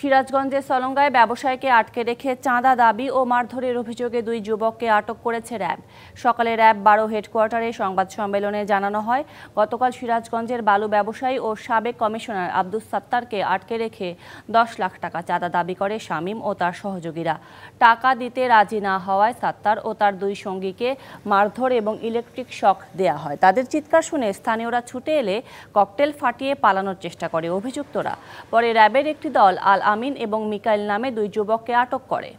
সিরাজগঞ্জের সলঙ্গায় ব্যবসায়ীকে আটকে রেখে চাঁদা দাবি ও মারধরের অভিযোগে দুই যুবককে আটক করেছে র্যাব সকালে র্যাব বারো হেডকোয়ার্টারে সংবাদ সম্মেলনে জানানো হয় গতকাল সিরাজগঞ্জের বালু ব্যবসায়ী ও সাবেক কমিশনার আব্দুস সাত্তারকে আটকে রেখে দশ লাখ টাকা চাঁদা দাবি করে শামীম ও তার সহযোগীরা টাকা দিতে রাজি না হওয়ায় সাত্তার ও তার দুই সঙ্গীকে মারধর এবং ইলেকট্রিক শক দেয়া হয় তাদের চিৎকার শুনে স্থানীয়রা ছুটে এলে ককটেল ফাটিয়ে পালানোর চেষ্টা করে অভিযুক্তরা পরে র্যাবের একটি দল আল আমিন এবং মিকাইল নামে দুই যুবককে আটক করে